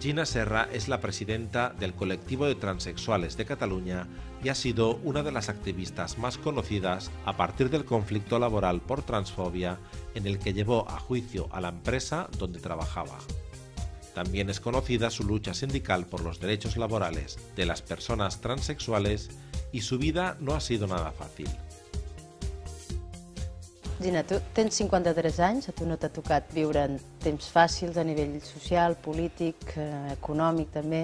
Gina Serra es la presidenta del colectivo de transexuales de Cataluña y ha sido una de las activistas más conocidas a partir del conflicto laboral por transfobia en el que llevó a juicio a la empresa donde trabajaba. También es conocida su lucha sindical por los derechos laborales de las personas transexuales y su vida no ha sido nada fácil. Gina, tu tens 53 anys, a tu no t'ha tocat viure en temps fàcils a nivell social, polític, eh, econòmic també.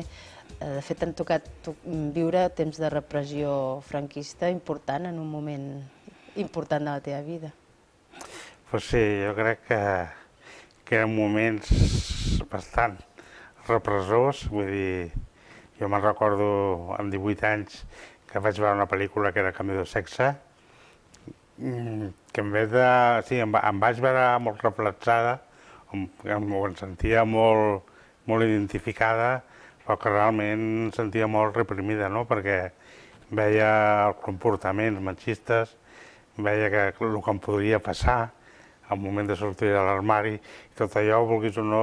Eh, de fet, t'han tocat mm, viure temps de repressió franquista important en un moment important de la teva vida. Pues sí, jo crec que, que eren moments bastant repressors, vull dir, jo me'n recordo amb 18 anys que vaig veure una pel·lícula que era Canvi de sexe, Mm, que en vez de... Sí, em, em vaig veure molt reflexada, em, em, em sentia molt, molt identificada, però que realment em sentia molt reprimida, no? perquè veia els comportaments machistes, veia que el que em podria passar al moment de sortir de l'armari, i tot allò, vulguis o no,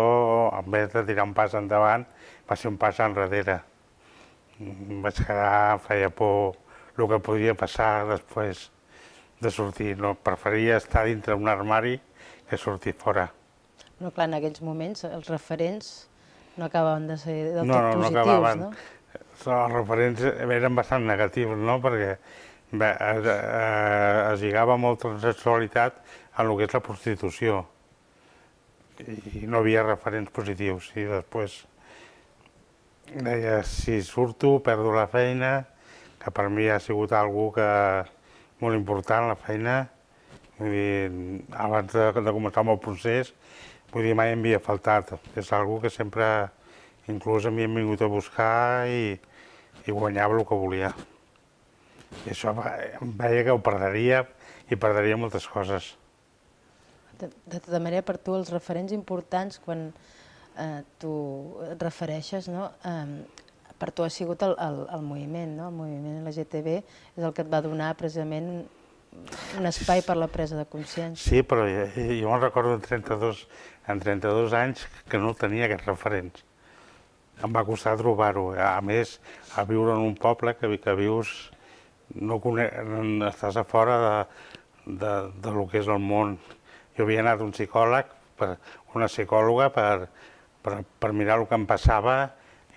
en vez de tirar un pas endavant, va ser un pas enrere. Em vaig quedar, feia por el que podia passar després de sortir. No, preferia estar dintre un armari que sortir fora. No, clar, en aquells moments els referents no acabaven de ser del tot no, no, positius, no? Acabaven. no? Eh, els referents eren bastant negatius, no? Perquè bé, es, eh, es lligava molt sexualitat a lo que és la prostitució i no havia referents positius. I després deia, si surto, perdo la feina, que per mi ha sigut algú que, molt important la feina. Vull dir, abans de, de començar amb el procés, vull dir, mai em havia faltat. És algú que sempre, inclús, em havien vingut a buscar i, i guanyava el que volia. I això em veia que ho perdria i perdria moltes coses. De, de tota manera, per tu, els referents importants, quan eh, tu et refereixes, no? eh, per tu ha sigut el, el, el moviment, no? el moviment LGTB és el que et va donar precisament un espai per la presa de consciència. Sí, però jo, eh, jo me'n recordo en 32, en 32 anys que no tenia aquests referents. Em va costar trobar-ho. A més, a viure en un poble que, que vius... No cone... Estàs a fora de, de, de lo que és el món. Jo havia anat un psicòleg, per, una psicòloga, per, per, per mirar el que em passava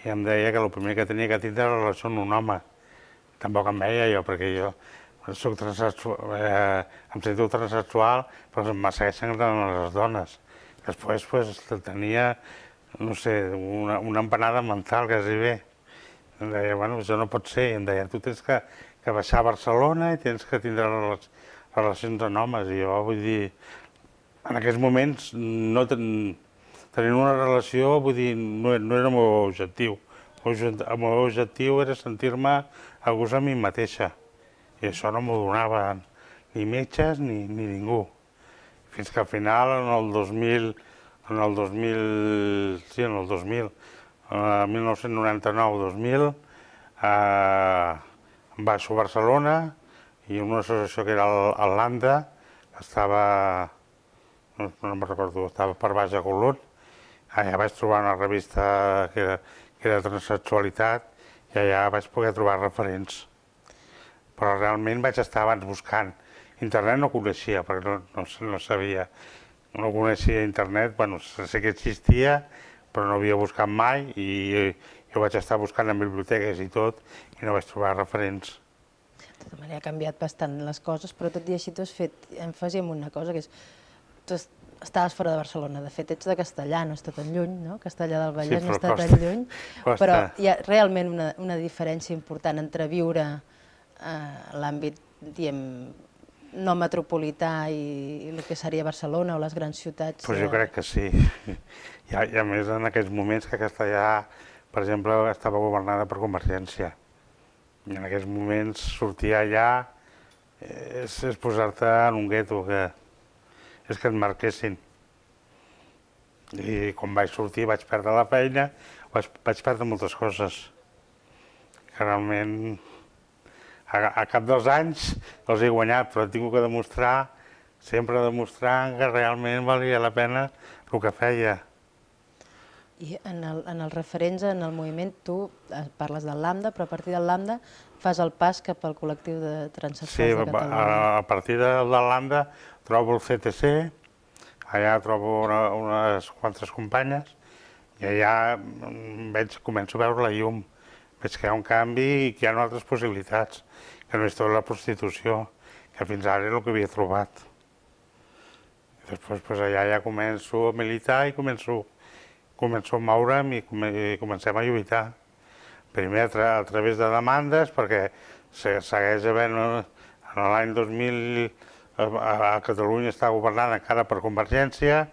i em deia que el primer que tenia que tindre era relació amb un home. Tampoc em veia jo, perquè jo soc transsexual, eh, em sento transsexual, però em segueixen les dones. Després pues, tenia, no sé, una, una empanada mental, quasi bé. Em deia, bueno, això no pot ser. Em deia, tu tens que, que baixar a Barcelona i tens que tindre les relacions amb homes. I jo vull dir, en aquests moments no, ten, tenint una relació, vull dir, no, no era el meu objectiu. El meu objectiu era sentir-me a gust a mi mateixa. I això no m'ho donaven ni metges ni, ni ningú. Fins que al final, en el 2000, en el 2000, sí, en el 2000, en 1999-2000, eh, em vaig a Barcelona i una associació que era el, Landa, que estava, no, no me'n recordo, estava per baix de Colón, allà ah, vaig trobar una revista que era, que era transsexualitat i allà vaig poder trobar referents. Però realment vaig estar abans buscant. Internet no coneixia, perquè no, no, no sabia. No coneixia internet, bueno, sé que existia, però no havia buscat mai i jo vaig estar buscant en biblioteques i tot i no vaig trobar referents. De tota manera, ha canviat bastant les coses, però tot i així tu has fet èmfasi en una cosa, que és tu has estaves fora de Barcelona, de fet ets de Castellà, no està tan lluny, no? Castellà del Vallès sí, no està costa, tan lluny, costa. però hi ha realment una, una diferència important entre viure eh, l'àmbit, diem, no metropolità i, i el que seria Barcelona o les grans ciutats. Pues jo eh. crec que sí. I a, i a més en aquests moments que Castellà, per exemple, estava governada per Convergència. I en aquests moments sortir allà eh, és, és posar-te en un gueto que és que et marquessin. I quan vaig sortir vaig perdre la feina, vaig, vaig perdre moltes coses. Realment, a, a cap dels anys els he guanyat, però tinc que demostrar, sempre demostrar que realment valia la pena el que feia. I en, el, en els referents, en el moviment, tu eh, parles del Lambda, però a partir del Lambda fas el pas cap al col·lectiu de transsexuals sí, de Catalunya. Sí, a, a partir del de Lambda trobo el CTC, allà trobo una, unes quantes companyes i allà mm, veig, començo a veure la llum, veig que hi ha un canvi i que hi ha altres possibilitats, que no és tot la prostitució, que fins ara és el que havia trobat. I després pues, allà ja començo a militar i començo, començo a moure'm i, com, i comencem a lluitar. Primer a, tra a través de demandes, perquè se segueix havent eh, en l'any 2000 a, a Catalunya està governant encara per Convergència,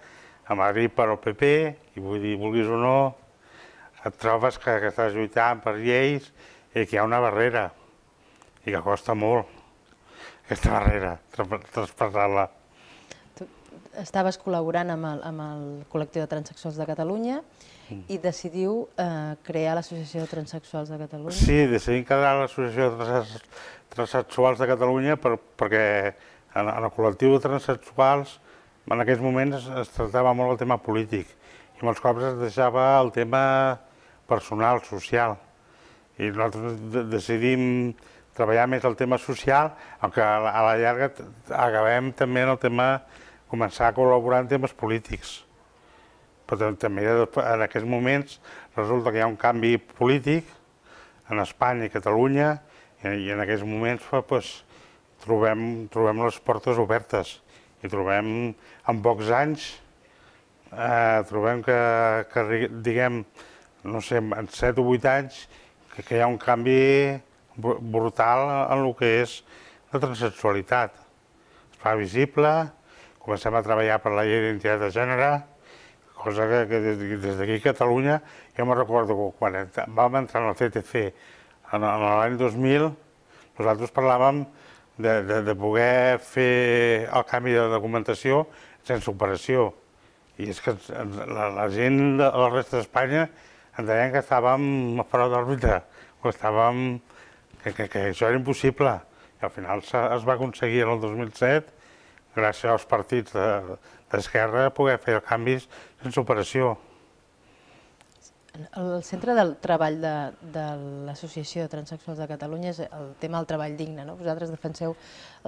a Madrid per al PP, i vull dir, vulguis o no, et trobes que, que estàs lluitant per lleis i que hi ha una barrera, i que costa molt aquesta barrera, traspassar-la. Tu estaves col·laborant amb el, amb el col·lectiu de transsexuals de Catalunya mm. i decidiu eh, crear l'Associació de Transsexuals de Catalunya. Sí, decidim crear l'Associació de Transsexuals de Catalunya per, perquè en, en el col·lectiu de transsexuals, en aquells moments es, es tractava molt el tema polític i molts cops es deixava el tema personal, social. I nosaltres decidim treballar més el tema social, aunque a a la llarga acabem també en el tema, començar a col·laborar en temes polítics. Però també en aquests moments resulta que hi ha un canvi polític en Espanya i Catalunya i en aquests moments pues, trobem, trobem les portes obertes i trobem en pocs anys eh, trobem que, que, diguem, no sé, en 7 o 8 anys, que, que hi ha un canvi brutal en el que és la transsexualitat. Es fa visible, comencem a treballar per la llei d'identitat de gènere, cosa que, que des d'aquí a Catalunya, jo me recordo quan vam entrar en el CTC en, en l'any 2000, nosaltres parlàvem de, de, de poder fer el canvi de documentació sense operació. I és que la, la gent de la resta d'Espanya entenien que estàvem fora d'òrbita, o estàvem... Que, que, que això era impossible. I al final es va aconseguir en el 2007, gràcies als partits d'esquerra, de, poder fer canvis sense operació. El centre del treball de, de l'Associació de Transsexuals de Catalunya és el tema del treball digne. No? Vosaltres defenseu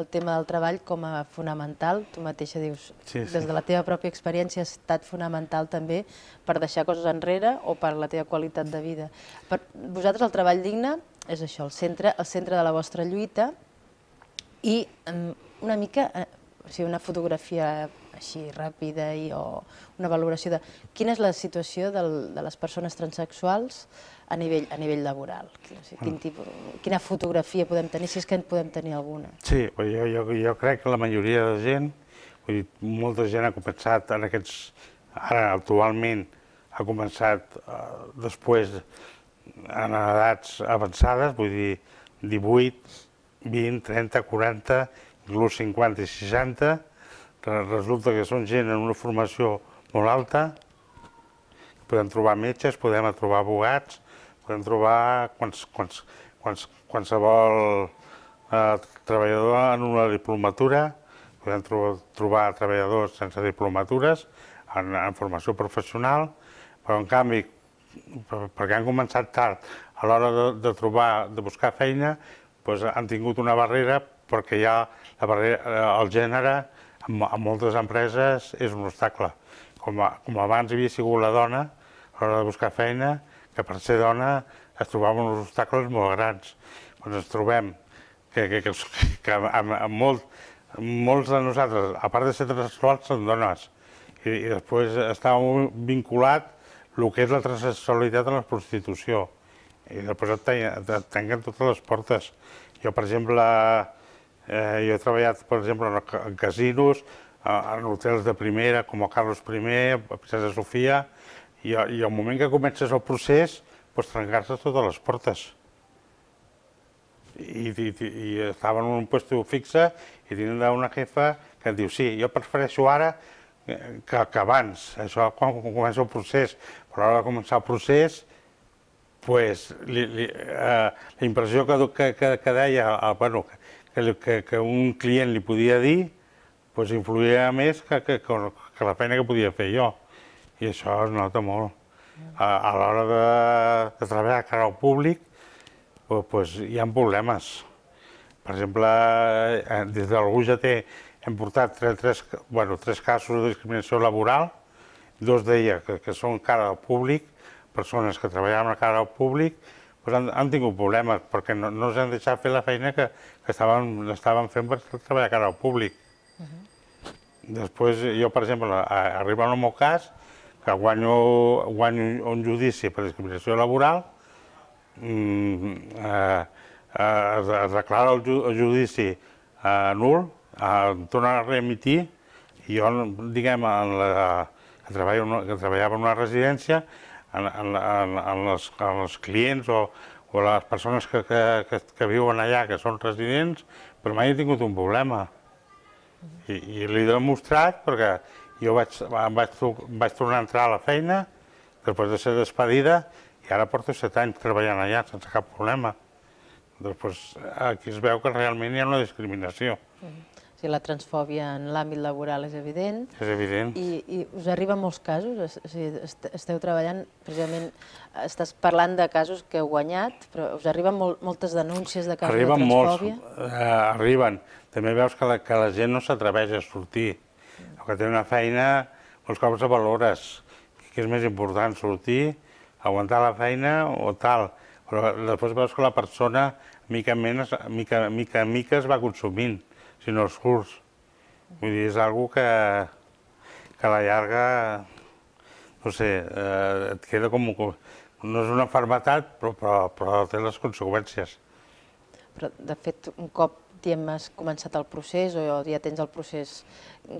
el tema del treball com a fonamental. Tu mateixa dius, sí, sí. des de la teva pròpia experiència, ha estat fonamental també per deixar coses enrere o per la teva qualitat de vida. Per vosaltres el treball digne és això, el centre, el centre de la vostra lluita i mm, una mica, eh, o sigui, una fotografia així ràpida i, o una valoració de quina és la situació del, de les persones transexuals a nivell, a nivell laboral? O sigui, quin tipus, quina fotografia podem tenir, si és que en podem tenir alguna? Sí, jo, jo, jo crec que la majoria de gent, vull dir, molta gent ha començat en aquests... Ara, actualment, ha començat eh, després en edats avançades, vull dir 18, 20, 30, 40, inclús 50 i 60, resulta que són gent en una formació molt alta, podem trobar metges, podem trobar abogats, podem trobar quants, quants, quants, qualsevol eh, treballador en una diplomatura, podem trobar, trobar treballadors sense diplomatures, en, en formació professional, però en canvi, perquè han començat tard a l'hora de, de trobar, de buscar feina, doncs han tingut una barrera perquè ja la barrera, eh, el gènere en, en moltes empreses és un obstacle. Com, a, com abans havia sigut la dona, a l'hora de buscar feina, que per ser dona es trobaven uns obstacles molt grans. Doncs ens trobem que, que, que, que amb, amb molt, molts de nosaltres, a part de ser transsexuals, són dones. I, i després està vinculat el que és la transsexualitat a la prostitució. I després et tanquen totes les portes. Jo, per exemple, Eh, jo he treballat, per exemple, en casinos, en hotels de primera, com a Carlos I, a Princesa Sofia, i, i al moment que comences el procés, pots trencar-se totes les portes. I, i, i estava en un lloc fixe i tenen una jefa que et diu sí, jo prefereixo ara eh, que, que abans, això quan comença el procés, però ara de començar el procés, pues, eh, la impressió que, que, que, que deia, eh, bueno, que, que, que, que un client li podia dir pues influïa més que, que, que la feina que podia fer jo. I això es nota molt. A, a l'hora de, de treballar cara al públic pues, pues, hi ha problemes. Per exemple, eh, des de l'UGT hem portat tres, tres, bueno, tres casos de discriminació laboral, dos deia que, que són cara al públic, persones que treballaven a cara al públic, doncs han, han tingut problemes perquè no, no ens han deixat fer la feina que, que estàvem, estaven fent per treballar cara al públic. Uh -huh. Després, jo, per exemple, arriba en el meu cas, que guanyo, guanyo un judici per discriminació laboral, mm, eh, eh, es, declara el, ju, el judici eh, nul, eh, torna a remitir, i jo, diguem, en la, que, treballo, que treballava en una residència, en, en, en, les, en els clients o, o les persones que, que, que, que viuen allà, que són residents, però mai he tingut un problema. I, i l'he demostrat perquè jo vaig, em vaig, vaig tornar a entrar a la feina després de ser despedida i ara porto set anys treballant allà sense cap problema. Després aquí es veu que realment hi ha una discriminació. Mm -hmm que la transfòbia en l'àmbit laboral és evident. És evident. I, i us arriba molts casos? O sigui, esteu treballant, precisament, estàs parlant de casos que heu guanyat, però us arriben molt, moltes denúncies de casos arriben de transfòbia? Arriben Molts, eh, arriben. També veus que la, que la gent no s'atreveix a sortir. Mm. El que té una feina, molts cops valores que és més important, sortir, aguantar la feina o tal. Però després veus que la persona mica, menys, mica, mica, mica es va consumint si no els curts. Vull dir, és algo que, que a la llarga, no sé, eh, et queda com... No és una malaltia, però, però té les conseqüències. Però, de fet, un cop diem, has començat el procés o ja tens el procés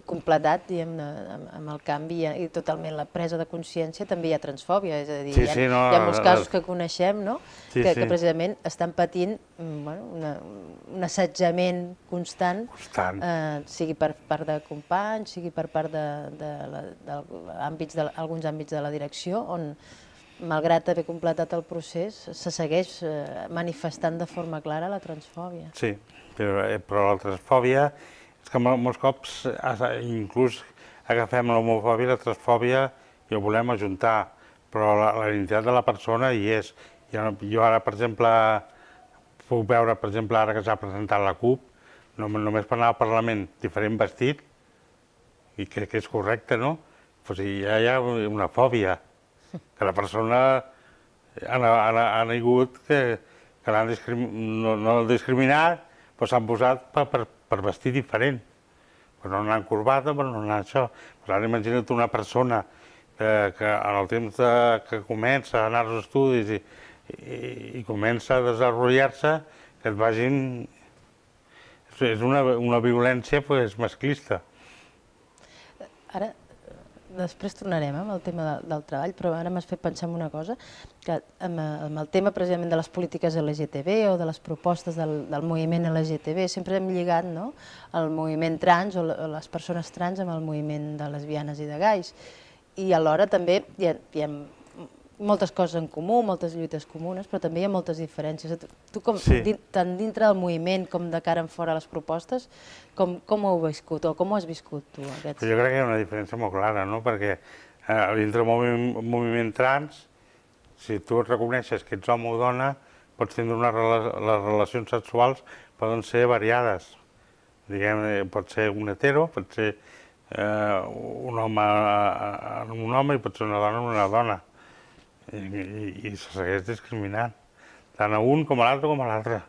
completat diem, amb, amb el canvi i, totalment la presa de consciència, també hi ha transfòbia, és a dir, sí, hi, ha, sí, no, hi ha molts eh, casos eh. que coneixem no? sí, que, sí. que precisament estan patint mm, bueno, una, un assetjament constant, constant. Eh, sigui per part de companys, sigui per part d'àmbits, alguns àmbits de la direcció, on malgrat haver completat el procés, se segueix eh, manifestant de forma clara la transfòbia. Sí, però, eh, però la transfòbia és que molts cops inclús agafem l'homofòbia i la transfòbia i ho volem ajuntar, però la, la identitat de la persona hi és. Jo, jo ara, per exemple, puc veure, per exemple, ara que s'ha presentat la CUP, només per anar al Parlament diferent vestit, i que, que és correcte, no? O sigui, ja hi ha una fòbia, que la persona ha, ha, ha negut que, que l'han no, no discriminat, però s'han posat per, per, per vestir diferent, Però no anant corbada, però no anant això. Però ara imagina't una persona eh, que en el temps de, que comença a anar als estudis i, i, i comença a desenvolupar-se, que et vagin... És una, una violència pues, masclista. Ara, després tornarem eh, amb el tema del treball, però ara m'has fet pensar en una cosa, que amb, el tema precisament de les polítiques LGTB o de les propostes del, del moviment LGTB, sempre hem lligat no, el moviment trans o les persones trans amb el moviment de lesbianes i de gais, i alhora també hi ha moltes coses en comú, moltes lluites comunes, però també hi ha moltes diferències. Tu, com, sí. din, tant dintre del moviment com de cara en fora a les propostes, com, com ho heu viscut o com ho has viscut tu? Aquests? jo crec que hi ha una diferència molt clara, no? perquè eh, dintre del moviment, moviment trans, si tu et reconeixes que ets home o dona, pots tindre unes rela les relacions sexuals poden ser variades. Diguem, eh, pot ser un hetero, pot ser eh, un home amb eh, eh, un home i pot ser una dona amb una dona i, i, i se segueix discriminant, tant a un com a l'altre com a l'altre.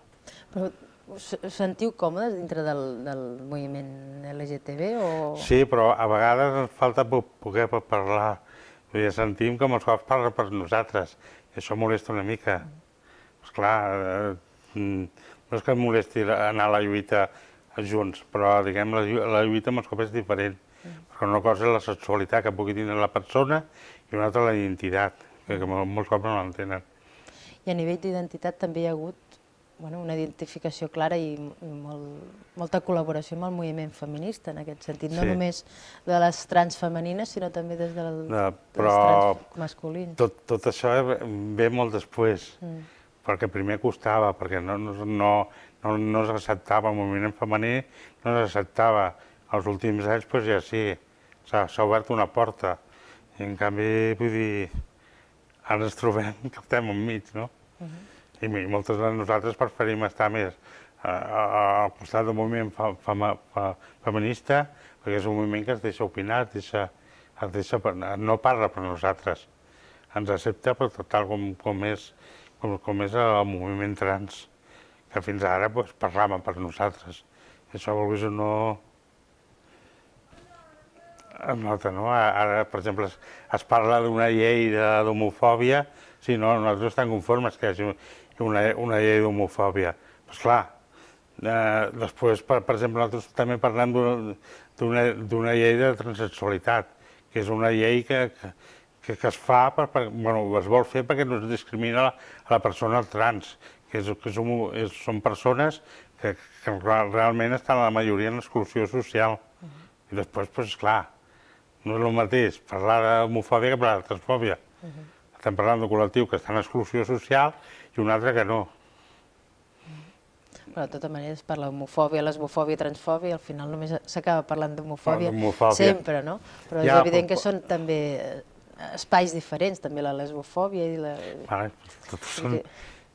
Però us sentiu còmodes dintre del, del moviment LGTB o...? Sí, però a vegades ens falta poder parlar. Vull dir, sentim que els cops parlen per nosaltres, i això molesta una mica. Mm. Pues clar, eh, mm, no és que molesti anar a la lluita junts, però diguem la, la lluita els cops és diferent, mm. perquè una cosa és la sexualitat que pugui tenir la persona i una altra la identitat que molts cops no l'entenen. I a nivell d'identitat també hi ha hagut bueno, una identificació clara i, molt, molta col·laboració amb el moviment feminista, en aquest sentit, no sí. només de les transfemenines, sinó també des del, no, però trans masculins. Tot, tot això ve molt després, mm. perquè primer costava, perquè no, no, no, no, no s'acceptava el moviment femení, no s'acceptava. Els últims anys, doncs ja sí, s'ha obert una porta. I en canvi, vull dir, ara ens trobem que estem enmig, no? Uh mhm. -huh. I moltes de nosaltres preferim estar més al costat del moviment fem, fem, feminista, perquè és un moviment que es deixa opinar, es deixa, es deixa, no parla per nosaltres, ens accepta per tot tal com, com, és, com, com és el moviment trans, que fins ara pues, parlàvem per nosaltres. I això, vulguis o no, amb l'altre, no? Ara, per exemple, es, es parla d'una llei d'homofòbia, si no, nosaltres estem conformes que hi hagi una, una llei d'homofòbia. Doncs clar, eh, després, per, per exemple, nosaltres també parlem d'una llei de transsexualitat, que és una llei que, que, que es fa, per, per, bueno, es vol fer perquè no es discrimina la, la persona trans, que, és, que som, és, són persones que, que realment estan la majoria en l'exclusió social. Uh -huh. I després, doncs, clar, no és el mateix parlar d'homofòbia que parlar de transfòbia. Uh mhm. -huh. Estem parlant d'un col·lectiu que està en exclusió social i un altre que no. Però de tota manera es parla d'homofòbia, lesbofòbia, transfòbia, al final només s'acaba parlant d'homofòbia sempre, no? Però ja, és evident però... que són també eh, espais diferents, també la lesbofòbia i la... Vale, són...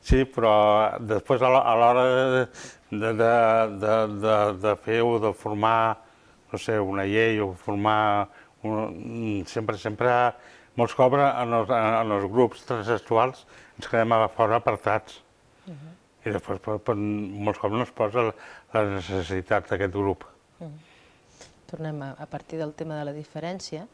Sí, però després a l'hora de, de, de, de, de fer o de formar, no sé, una llei o formar Mm, sempre, sempre molts cops en els, en els grups transsexuals ens quedem a fora apartats. Uh mhm. -huh. I després molts cops no es posa la necessitat d'aquest grup. Uh mhm. -huh. Tornem a, a partir del tema de la diferència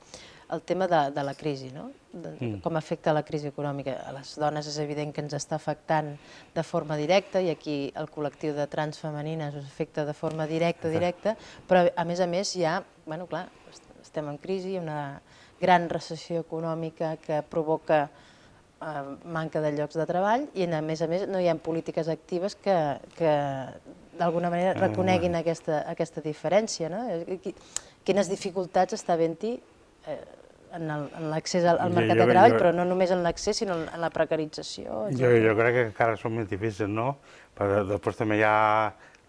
el tema de, de la crisi, no? De, mm. Com afecta la crisi econòmica. A les dones és evident que ens està afectant de forma directa i aquí el col·lectiu de transfemenines us afecta de forma directa, directa, però a més a més hi ha, bueno, clar, estem en crisi, una gran recessió econòmica que provoca eh, manca de llocs de treball i, a més a més, no hi ha polítiques actives que, que d'alguna manera mm. reconeguin mm. aquesta, aquesta diferència. No? Eh, quines dificultats està havent-hi eh, en l'accés al, al mercat jo, jo, de treball, jo, però no només en l'accés, sinó en la precarització. Jo, jo crec que encara són molt difícils, no? Però després també hi ha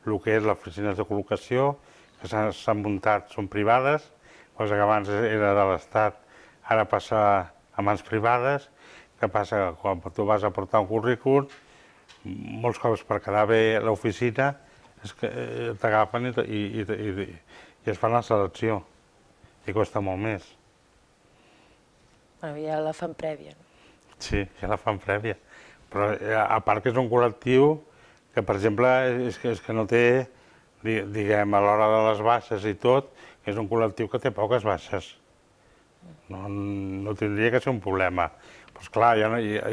el que és les oficines de col·locació, que s'han muntat, són privades, cosa que abans era de l'Estat, ara passa a mans privades, que passa que quan tu vas a portar un currículum, molts cops per quedar bé a l'oficina, eh, t'agafen i, i, i, i es fan la selecció, i costa molt més. Bueno, ja la fan prèvia, no? Sí, ja la fan prèvia. Però eh, a part que és un col·lectiu que, per exemple, és que, és que no té, diguem, a l'hora de les baixes i tot, és un col·lectiu que té poques baixes. No, no tindria que ser un problema. Però esclar, jo,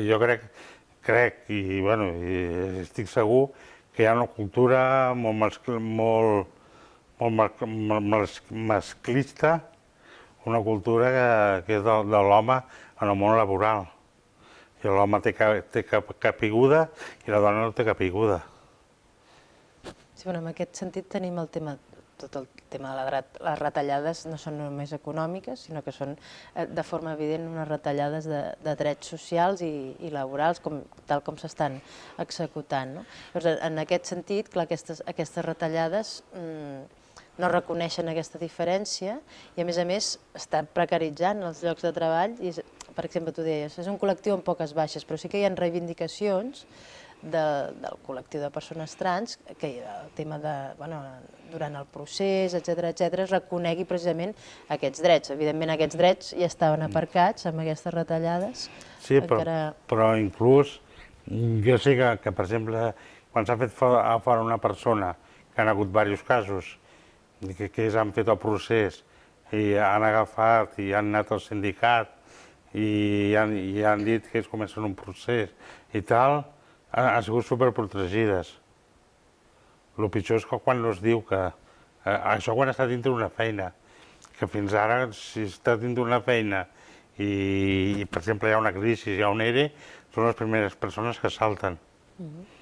jo crec, crec i, bueno, i estic segur que hi ha una cultura molt, mascl molt, molt masclista, una cultura que, que és de, de l'home en el món laboral. I l'home té, cap, té cap, capiguda i la dona no té capiguda. Sí, bueno, en aquest sentit tenim el tema tot el tema de la, les retallades no són només econòmiques, sinó que són eh, de forma evident unes retallades de, de drets socials i, i laborals, com, tal com s'estan executant. No? Llavors, en aquest sentit, clar, aquestes, aquestes retallades mmm, no reconeixen aquesta diferència i, a més a més, estan precaritzant els llocs de treball i, per exemple, tu deies, és un col·lectiu amb poques baixes, però sí que hi ha reivindicacions de, del col·lectiu de persones trans, que el tema de, bueno, durant el procés, etc etc es reconegui precisament aquests drets. Evidentment, aquests drets ja estaven mm. aparcats amb aquestes retallades. Sí, però, encara... però inclús, jo sé que, que per exemple, quan s'ha fet fora, fora una persona, que han hagut diversos casos, que, que ells han fet el procés i han agafat i han anat al sindicat i han, i han dit que ells comencen un procés i tal, han sigut superprotegides. El pitjor és quan no es diu que... Eh, això quan està dintre una feina, que fins ara, si està dintre una feina i, i per exemple, hi ha una crisi, hi ha un ERE, són les primeres persones que salten. Mm -hmm.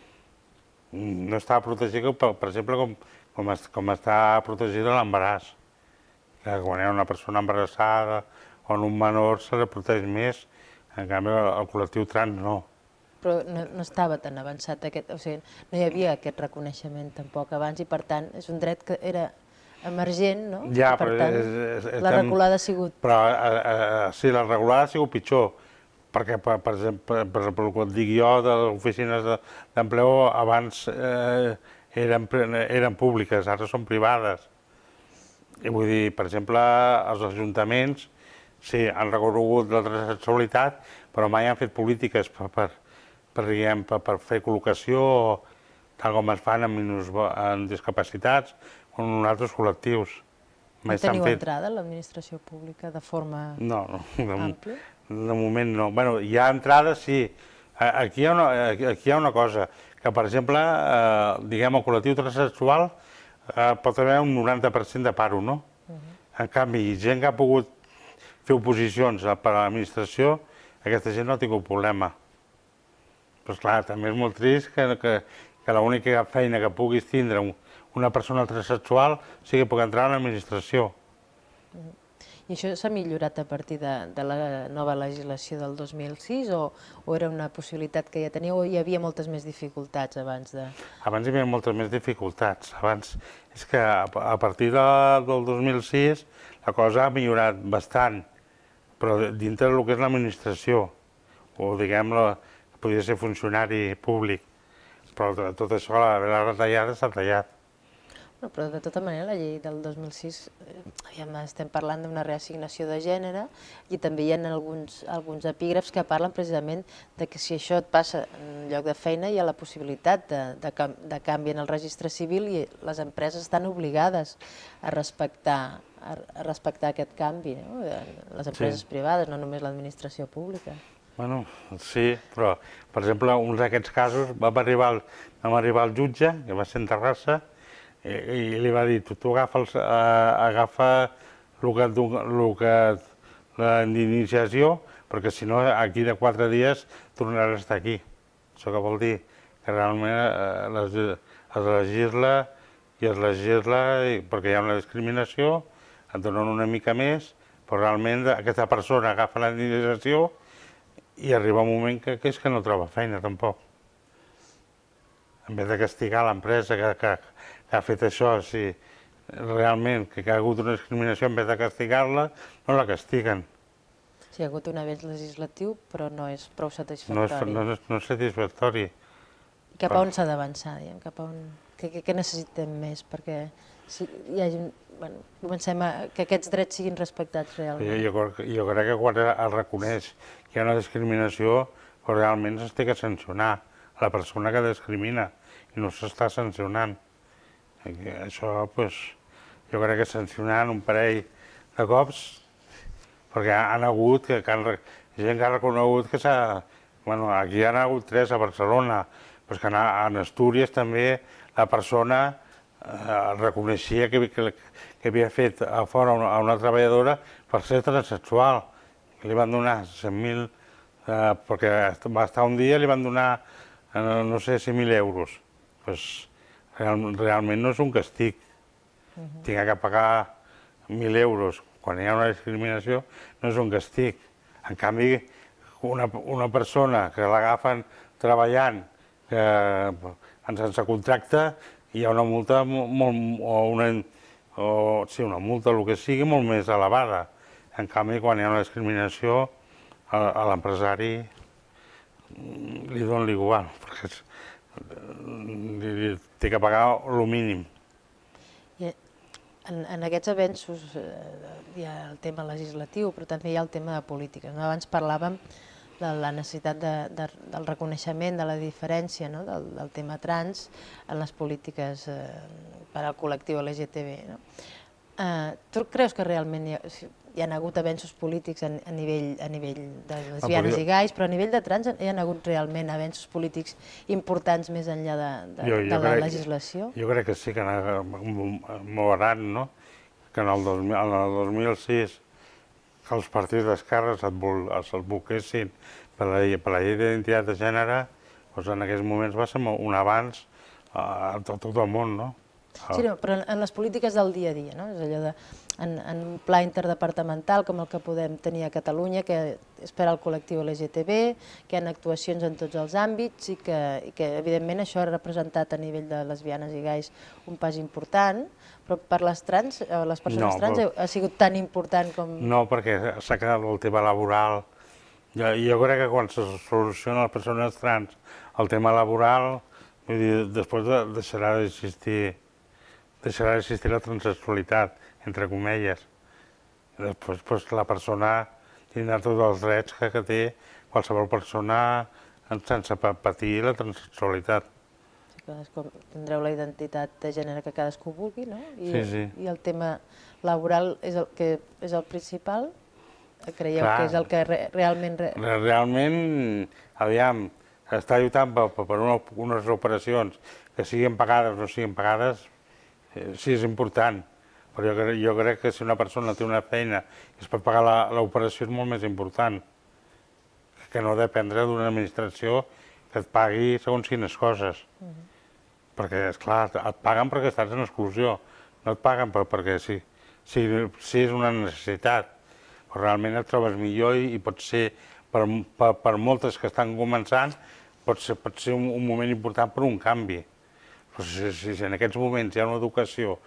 No està protegida, per, per exemple, com, com, es, com està protegida l'embaràs. Quan hi ha una persona embarassada o un menor se la protegeix més, en canvi el col·lectiu trans no però no, no estava tan avançat aquest, o sigui, no hi havia aquest reconeixement tampoc abans i per tant és un dret que era emergent, no? Ja, per però tant, és, és, és, la regulada ha sigut... Però a, a, a, sí, la regulada ha sigut pitjor, perquè, per, per exemple, per, per, quan dic jo, de les oficines d'empleo abans eh, eren, eren públiques, ara són privades. I vull dir, per exemple, els ajuntaments, sí, han reconegut la transsexualitat, però mai han fet polítiques per, per, per, diguem, per, per fer col·locació, tal com es fan amb, amb discapacitats o amb altres col·lectius. Mai no teniu fet... entrada a l'administració pública de forma no, no, de, àmplia? De moment no. Bueno, hi ha entrada, sí. Aquí hi ha una, aquí hi ha una cosa, que per exemple, eh, diguem, el col·lectiu transsexual eh, pot haver un 90% de paro, no? Uh -huh. En canvi, gent que ha pogut fer oposicions per a l'administració, aquesta gent no ha tingut problema. Però clar, també és molt trist que, que, que l'única feina que puguis tindre una persona transsexual sigui poder entrar a l'administració. I això s'ha millorat a partir de, de la nova legislació del 2006 o, o era una possibilitat que ja teníeu o hi havia moltes més dificultats abans de...? Abans hi havia moltes més dificultats. Abans és que a, a partir de, del 2006 la cosa ha millorat bastant, però dintre del que és l'administració, o diguem-ne, la, podia ser funcionari públic, però de tot això la, la retallada s'ha tallat. No, però de tota manera la llei del 2006, eh, aviam, estem parlant d'una reassignació de gènere i també hi ha alguns, alguns epígrafs que parlen precisament de que si això et passa en lloc de feina hi ha la possibilitat de, de, de canvi en el registre civil i les empreses estan obligades a respectar a, a respectar aquest canvi, no? les empreses sí. privades, no només l'administració pública. Bueno, sí, però, per exemple, un d'aquests casos vam arribar, al, vam arribar al jutge, que va ser en Terrassa, i, i li va dir, tu, tu agafa, els, eh, agafa el que, el que la l'iniciació, perquè si no, aquí de quatre dies tornaràs a estar aquí. Això que vol dir que realment eh, es legisla i es legisla i, perquè hi ha una discriminació, et donen una mica més, però realment aquesta persona agafa la iniciació i arriba un moment que, que és que no troba feina, tampoc. En vez de castigar l'empresa que, que, que ha fet això, si realment que, que ha hagut una discriminació, en vez de castigar-la, no la castiguen. Si sí, hi ha hagut un avenç legislatiu, però no és prou satisfactori. No és, no és, no és satisfactori. Cap a on s'ha d'avançar, diguem? Cap a on... què necessitem més? Perquè si hi hagi bueno, comencem a que aquests drets siguin respectats realment. Jo, jo, crec, jo crec que quan es reconeix que hi ha una discriminació, doncs realment s'ha de sancionar la persona que discrimina i no s'està sancionant. Eh, això, doncs, jo crec que sancionant un parell de cops, perquè han hagut que, que han, gent que ha reconegut que s'ha... Bueno, aquí hi ha hagut tres a Barcelona, però que en Astúries també la persona Eh, reconeixia que, que, que havia fet a fora una, a una treballadora per ser transexual. Li van donar 100.000, eh, perquè va estar un dia, li van donar, eh, no sé, 100.000 euros. Pues, real, realment no és un castig. Uh -huh. Tinc que pagar 1.000 euros quan hi ha una discriminació, no és un castig. En canvi, una, una persona que l'agafen treballant eh, sense contracte, hi ha una multa molt, o, una, o sí, una multa, el que sigui, molt més elevada. En canvi, quan hi ha una discriminació, a, a l'empresari mm, li donen l'igual, perquè és, li, li, té que pagar el mínim. En, en aquests avenços eh, hi ha el tema legislatiu, però també hi ha el tema de polítiques. No? Abans parlàvem de la necessitat de, de, del reconeixement de la diferència no? del, del tema trans en les polítiques eh, per al col·lectiu LGTB. No? Eh, tu creus que realment hi ha, hi ha hagut avenços polítics a, a, nivell, a nivell de lesbians ah, i gais, però a nivell de trans hi ha hagut realment avenços polítics importants més enllà de, de, jo, jo de la crec, legislació? Jo crec que sí que n'ha molt gran, no? que en el, 2000, en el 2006 que els partits d'esquerra se'ls buquessin per la, per la llei d'identitat de gènere, doncs en aquests moments va ser un avanç eh, a, a tot el món, no? Sí, no, però en les polítiques del dia a dia, no? És allò de en, en un pla interdepartamental com el que podem tenir a Catalunya, que és per al col·lectiu LGTB, que hi ha actuacions en tots els àmbits i que, i que evidentment això ha representat a nivell de lesbianes i gais un pas important, però per les trans, eh, les persones no, trans però... ha sigut tan important com... No, perquè s'ha quedat el tema laboral. Jo, jo crec que quan se soluciona les persones trans el tema laboral, vull dir, després de, deixarà d'existir deixarà d'existir la transexualitat entre comelles. Després pues, doncs, la persona tindrà tots els drets que, que té qualsevol persona sense patir la transsexualitat. Sí, clar, tindreu la identitat de gènere que cadascú vulgui, no? I, sí, sí. I el tema laboral és el, que és el principal? Creieu clar, que és el que re, realment... Re... Realment, aviam, està lluitant per, per una, unes operacions que siguin pagades o no siguin pagades, eh, sí és important però jo, jo crec que si una persona té una feina i es pot pagar l'operació és molt més important que no dependre d'una administració que et pagui segons quines coses. Uh -huh. Perquè, és clar, et paguen perquè estàs en exclusió, no et paguen per, perquè sí. Si, si és una necessitat, però realment et trobes millor i, i pot ser, per, per, per moltes que estan començant, pot ser, pot ser un, un moment important per un canvi. Però si, si, si en aquests moments hi ha una educació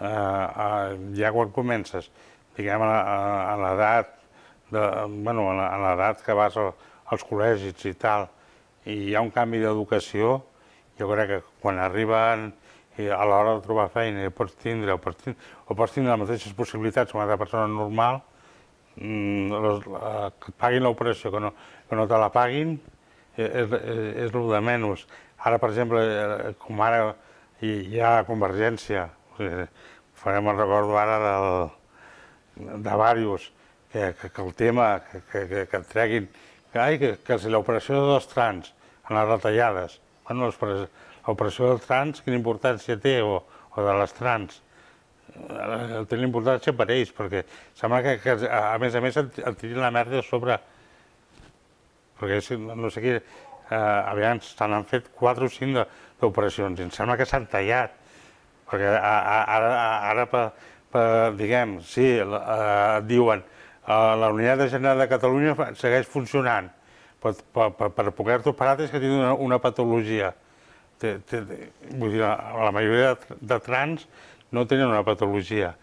eh, ja quan comences, diguem, a, a, a l'edat bueno, a l'edat que vas al, als col·legis i tal, i hi ha un canvi d'educació, jo crec que quan arriben a l'hora de trobar feina pots tindre, o pots tindre, o pots tindre les mateixes possibilitats com una altra persona normal, mm, que et paguin l'operació, que, no, que no te la paguin, e, e, e, és, és, el de menys. Ara, per exemple, eh, com ara hi, hi ha Convergència, farem el record ara del, de diversos, que, que, que el tema que, que, que et treguin, que, ai, que, que si l'operació dos trans en les retallades, bueno, l'operació dels trans, quina importància té, o, o de les trans, eh, té importància per ells, perquè sembla que, que a més a més, et, tirin la merda sobre... Perquè no sé qui... Eh, aviam, se n'han fet 4 o 5 d'operacions i em sembla que s'han tallat perquè ara, ara per, per, diguem, sí, eh, diuen eh, la Unitat de General de Catalunya segueix funcionant, per, per, per poder-te operar és que tenir una, una patologia. Té, té, vull dir, la, la majoria de, de trans no tenen una patologia.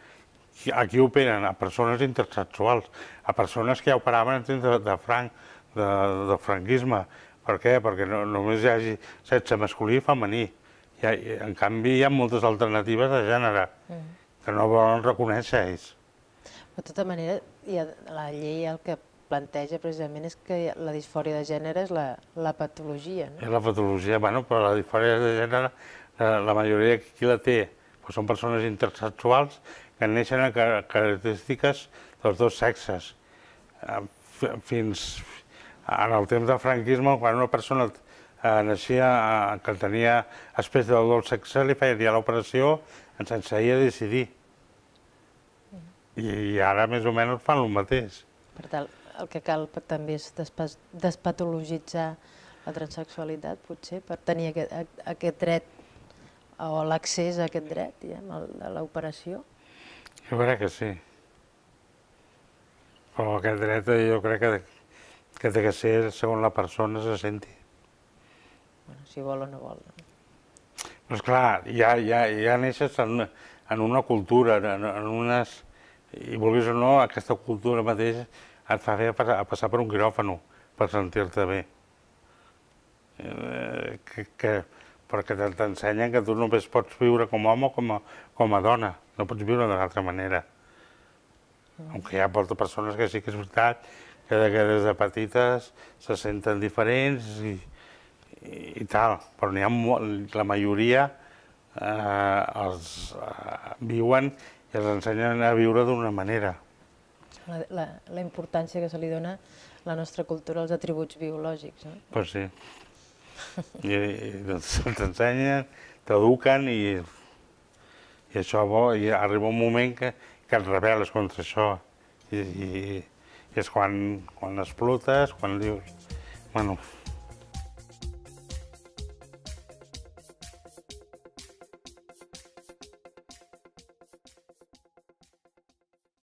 Aquí operen a persones intersexuals, a persones que ja operaven en temps de, de, franc, de, de franquisme. Per què? Perquè no, només hi hagi sexe masculí i femení ha, en canvi, hi ha moltes alternatives de gènere mm. que no volen reconèixer ells. De tota manera, ha, la llei el que planteja precisament és que la disfòria de gènere és la, la patologia. No? És la patologia, bueno, però la disfòria de gènere, la, la majoria qui la té Pues doncs són persones intersexuals que neixen amb característiques dels dos sexes. Eh, fins en el temps del franquisme, quan una persona Eh, naixia, eh, que el tenia després del dol sexe, li feia l'operació, ens enseia a decidir. I ara més o menys fan el mateix. Per tant, el que cal també és despatologitzar la transsexualitat, potser, per tenir aquest, aquest dret o l'accés a aquest dret, diguem, a l'operació? Jo crec que sí. Però aquest dret eh, jo crec que, que té que ser segons la persona se senti si vol o no vol. Doncs pues clar, ja, ja, ja neixes en, en una cultura, en, en unes... I vulguis o no, aquesta cultura mateix et fa fer a passar per un quiròfano per sentir-te bé. Eh, que, que, perquè t'ensenyen que tu només pots viure com a home o com a, com a dona, no pots viure d'una altra manera. Aunque hi ha moltes persones que sí que és veritat, que, que des de petites se senten diferents i, i tal, però n'hi ha molt, la majoria eh, els eh, viuen i els ensenyen a viure d'una manera. La, la, la importància que se li dona a la nostra cultura als atributs biològics, no? Pues sí. I, i doncs ensenyen, t'eduquen i, i això bo, i arriba un moment que, que et rebel·les contra això. I, i, i és quan, quan explotes, quan dius, bueno,